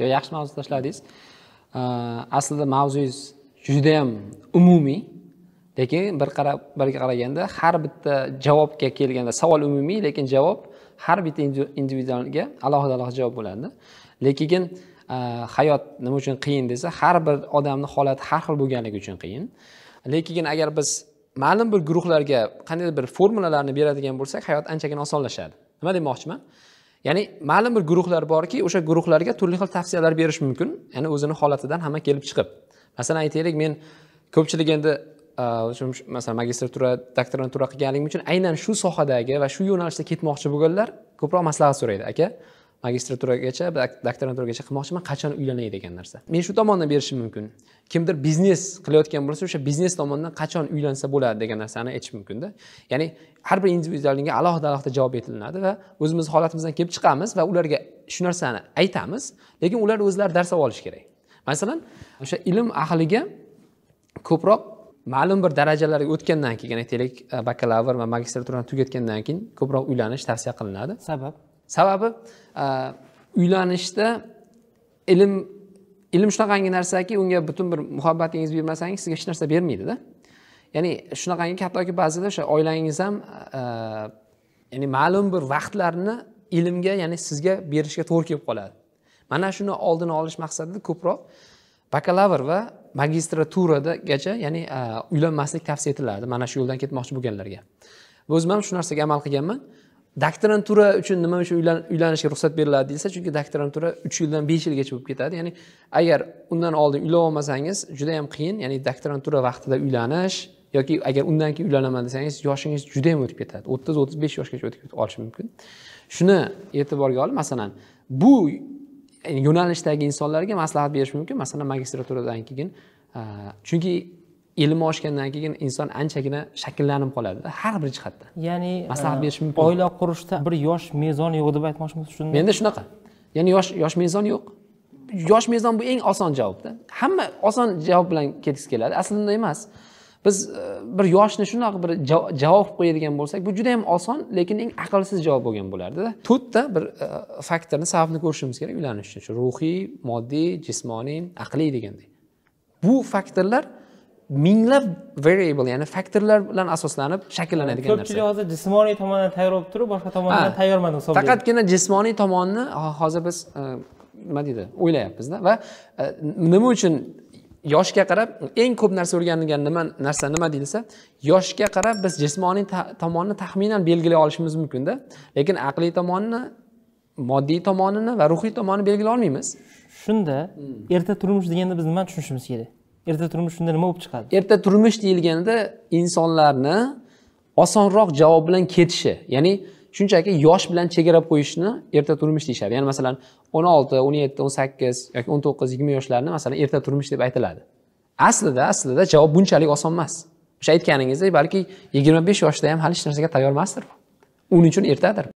yo yaxshi mavzu tashladingiz aslida mavzuingiz judayam umumiy lekin bir qarab birga qaraganda har bitta javobga kelganda savol umumiy lekin javob har bitta individualga alohida alohida javob bo'ladi lekin e, hayot nima uchun qiyin desa har bir odamni holati har xil bo'lganligi uchun qiyin lekin agar biz ma'lum bir guruhlarga qandaydir bir formulalarni beradigan bo'lsak hayot anchagina osonlashadi nima demoqchiman ya'ni ma'lum bir guruhlar borki o'sha guruhlarga turli xil tavsiyalar berish mumkin ya'ni o'zini holatidan hamma kelib chiqib masalan aytaylik men ko'pchilik endi masalan magistratura doktorantura qilganligim uchun aynan shu sohadagi va shu yo'nalishda ketmoqchi bo'lganlar ko'proq maslahat so'raydi aka magistraturagacha doktoranturagacha qilmoqchiman qachon uylanay degan narsa men shu tomondan berishim mumkin kimdir biznes qilayotgan bo'lsa o'sha biznes tomonidan qachon uylansa bo'ladi degan narsani aytish mumkinda ya'ni har bir individualga alohida alohida javob etilinadi va o'zimizni holatimizdan kelib chiqamiz va ularga shu narsani aytamiz lekin ular o'zlari dars olib olishi kerak masalan o'sha ilm ahliga ko'proq ma'lum bir darajalarga o'tgandan keyin aytaylik bakalavr va magistraturani tugatgandan keyin ko'proq uylanish tavsiya qilinadi sabab sababi e, uylanishda ilm ilm shunaqangi narsaki unga butun bir muhabbatingizni bermasangiz sizga hech narsa bermaydida ya'ni shunaqangi hattoki ba'zida o'sha oilangiz ham e, ya'ni ma'lum bir vaqtlarni ilmga ya'ni sizga berishga to'g'ri kelib qoladi mana shuni oldini olish maqsadida ko'proq bakalavr va magistraturadagacha ya'ni e, uylanmaslik tavsiya etiladi mana shu yo'ldan ketmoqchi bo'lganlarga o'zim ham shu narsaga amal qilganman doktorantura uchun nima uchun uylanishga ruxsat beriladi deyilsa chunki doktorantura uch yildan besh yilgacha bo'lib ketadi ya'ni agar undan oldin uylab olmasangiz juda yam qiyin ya'ni doktorantura vaqtida uylanish yoki agar undan keyin uylanaman desangiz yoshingiz juda yam o'tib ketadi o'ttiz o'ttiz besh yoshgacha o'tib olishi mumkin shuni e'tiborga olib masalan bu yo'nalishdagi insonlarga maslahat berish mumkin masalan magistraturadan keyin chunki ilmi oshgandan keyin inson anchagina shakllanib qoladida har bir jihatdan ya'ni maslahat e, berish mumkin oila qurishda bir yosh mezon yo'q deb aytmoqchimiz shunday menda shunaqa ya'ni yosh yosh mezon yo'q yosh mezon bu eng oson javobda hamma oson javob bilan ketgisi keladi aslida emas biz e, bir yoshni shunaqa bir javob qo'yadigan bo'lsak bu juda yam oson lekin eng aqlsiz javob bo'lgan bo'lardida to'rtta bir e, faktorni sababni ko'rishimiz kerak uylanish uchun shu ruhiy moddiy jismoniy aqliy deganday bu faktorlar minglab variable ya'ni faktorlar bilan asoslanib shakllanadigan narsa ko'pchilik hozir jismoniy tomondan tayyor bo'lib turib boshqa tomondan tayyorman deb hisoblaydi faqatgina jismoniy tomonni hozir biz e, nima deydi o'ylayapmizda va e, nima uchun yoshga qarab eng ko'p narsa o'rganilgan nima narsa nima deyilsa yoshga qarab biz jismoniy tomonni taxminan belgilay olishimiz mumkinda lekin aqliy tomonni moddiy tomonini va ruhiy tomonni belgilay olmaymiz shunda hmm. erta turmush deganda biz nimani tushunishimiz kerak erta turmush shunda nima bo'lib chiqadi erta turmush deyilganda insonlarni osonroq javob bilan ketishi ya'ni shunchaki yosh bilan chegarab qo'yishni erta turmush deyishadi ya'ni masalan o'n olti o'n yetti o'n sakkiz yoki o'n to'qqiz yigirma yoshlarni masalan erta turmush deb aytiladi aslida aslida javob bunchalik oson emas o'sha aytganingizdek balki yigirma besh yoshda ham hali hech narsaga tayyor emasdir uning uchun ertadir